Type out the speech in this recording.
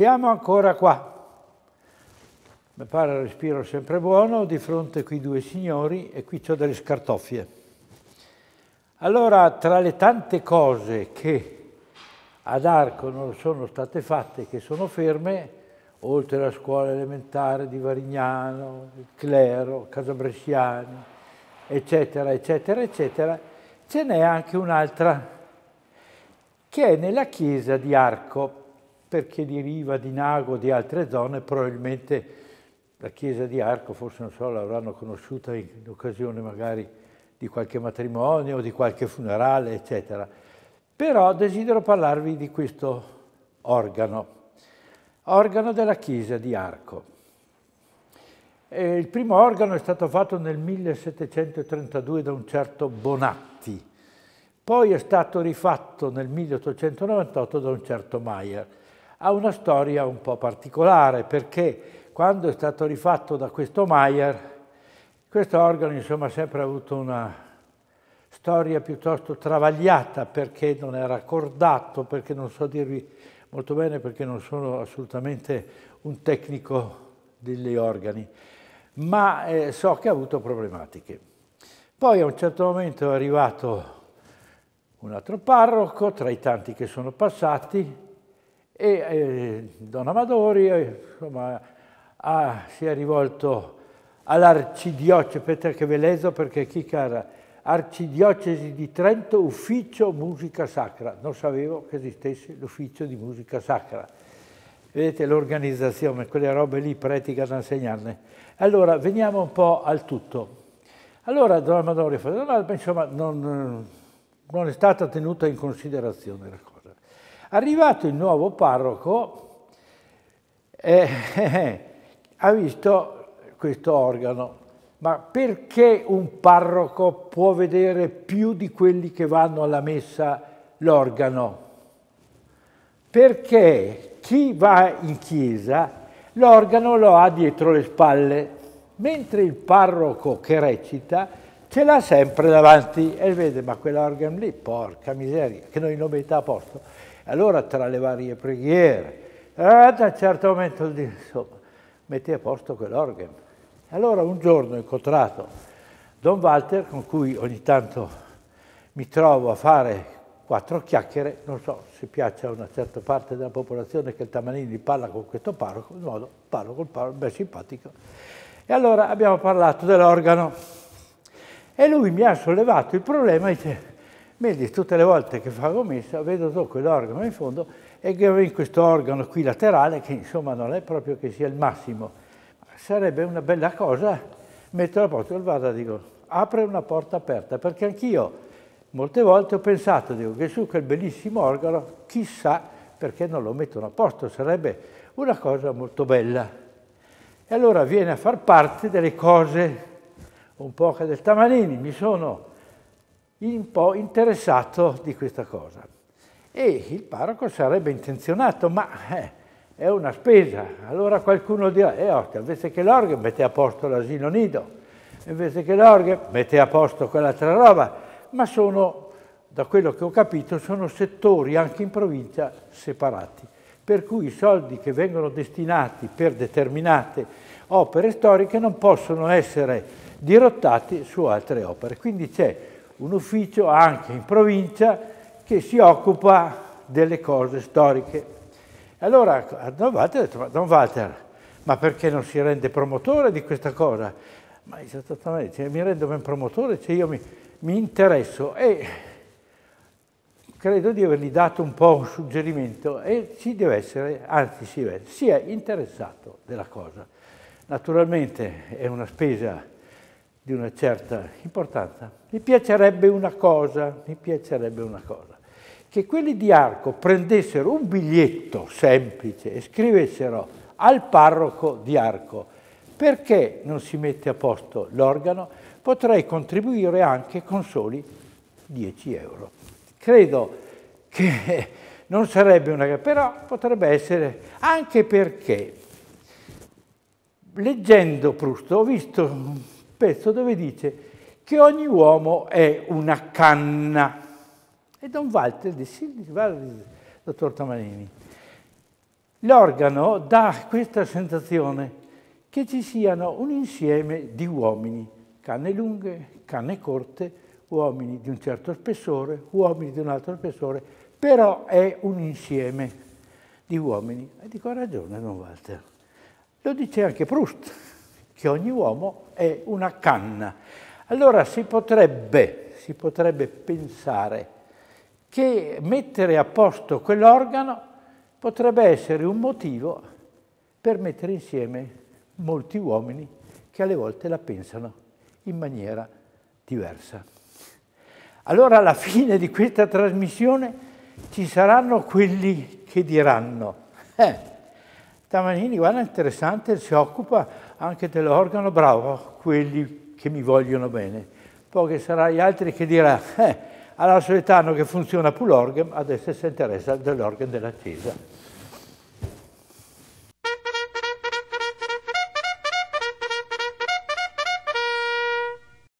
Siamo ancora qua. Mi pare il respiro sempre buono, di fronte qui due signori e qui ho delle scartoffie. Allora, tra le tante cose che ad Arco non sono state fatte, che sono ferme, oltre alla scuola elementare di Varignano, il Clero, Casabresciani, eccetera, eccetera, eccetera, ce n'è anche un'altra che è nella chiesa di Arco perché deriva di Nago, di altre zone, probabilmente la chiesa di Arco, forse non so, l'avranno conosciuta in occasione magari di qualche matrimonio, di qualche funerale, eccetera. Però desidero parlarvi di questo organo, organo della chiesa di Arco. E il primo organo è stato fatto nel 1732 da un certo Bonatti, poi è stato rifatto nel 1898 da un certo Maier ha una storia un po' particolare perché quando è stato rifatto da questo Maier, questo organo insomma ha sempre avuto una storia piuttosto travagliata perché non era accordato, perché non so dirvi molto bene perché non sono assolutamente un tecnico degli organi, ma eh, so che ha avuto problematiche. Poi a un certo momento è arrivato un altro parroco, tra i tanti che sono passati, e eh, Don Amadori eh, insomma, ah, si è rivolto all'arcidiocesi, aspetta che ve leso perché Chicara, arcidiocesi di Trento, ufficio musica sacra. Non sapevo che esistesse l'ufficio di musica sacra. Vedete l'organizzazione, quelle robe lì pratica da insegnarne. Allora, veniamo un po' al tutto. Allora, Don Amadori, insomma, non, non è stata tenuta in considerazione la cosa. Arrivato il nuovo parroco, eh, eh, eh, ha visto questo organo. Ma perché un parroco può vedere più di quelli che vanno alla messa l'organo? Perché chi va in chiesa l'organo lo ha dietro le spalle, mentre il parroco che recita ce l'ha sempre davanti e vede, ma quell'organ lì, porca miseria, che noi non metà a posto. Allora tra le varie preghiere, eh, a un certo momento il insomma, mette a posto quell'organ. Allora un giorno ho incontrato Don Walter, con cui ogni tanto mi trovo a fare quattro chiacchiere, non so se piace a una certa parte della popolazione che il Tamanini parla con questo parroco, in modo parlo col parroco, ben simpatico. E allora abbiamo parlato dell'organo e lui mi ha sollevato il problema e dice, vedi, tutte le volte che faccio messa vedo tu quell'organo in fondo e in questo organo qui laterale che insomma non è proprio che sia il massimo. Sarebbe una bella cosa metterlo a posto. e vado e dico, apre una porta aperta, perché anch'io molte volte ho pensato, dico, che su quel bellissimo organo, chissà perché non lo mettono a posto, sarebbe una cosa molto bella. E allora viene a far parte delle cose un po' del Tamanini, mi sono un po' interessato di questa cosa. E il parroco sarebbe intenzionato, ma eh, è una spesa. Allora qualcuno dirà, eh, occhio, invece che l'orghe mette a posto l'asilo nido, invece che l'orghe mette a posto quell'altra roba, ma sono, da quello che ho capito, sono settori anche in provincia separati. Per cui i soldi che vengono destinati per determinate opere storiche non possono essere dirottati su altre opere. Quindi c'è un ufficio anche in provincia che si occupa delle cose storiche. Allora ecco, a Don Walter ha detto, ma Don Walter, ma perché non si rende promotore di questa cosa? Ma esattamente, cioè, mi rendo ben promotore, cioè io mi, mi interesso e credo di avergli dato un po' un suggerimento e ci deve essere, anzi si, si è interessato della cosa. Naturalmente è una spesa di una certa importanza, mi piacerebbe una cosa, mi piacerebbe una cosa, che quelli di Arco prendessero un biglietto semplice e scrivessero al parroco di Arco, perché non si mette a posto l'organo, potrei contribuire anche con soli 10 euro. Credo che non sarebbe una... però potrebbe essere anche perché leggendo Proust ho visto pezzo dove dice che ogni uomo è una canna. E Don Walter disse, dottor Tamanini, l'organo dà questa sensazione che ci siano un insieme di uomini, canne lunghe, canne corte, uomini di un certo spessore, uomini di un altro spessore, però è un insieme di uomini. E dico, ha ragione Don Walter. Lo dice anche Proust che ogni uomo è una canna. Allora si potrebbe, si potrebbe pensare che mettere a posto quell'organo potrebbe essere un motivo per mettere insieme molti uomini che alle volte la pensano in maniera diversa. Allora alla fine di questa trasmissione ci saranno quelli che diranno eh, Tamanini, guarda, interessante, si occupa anche dell'organo, bravo, quelli che mi vogliono bene. Poi che saranno gli altri che diranno, eh, alla società che funziona più l'organo, adesso si interessa dell'organo della Chiesa.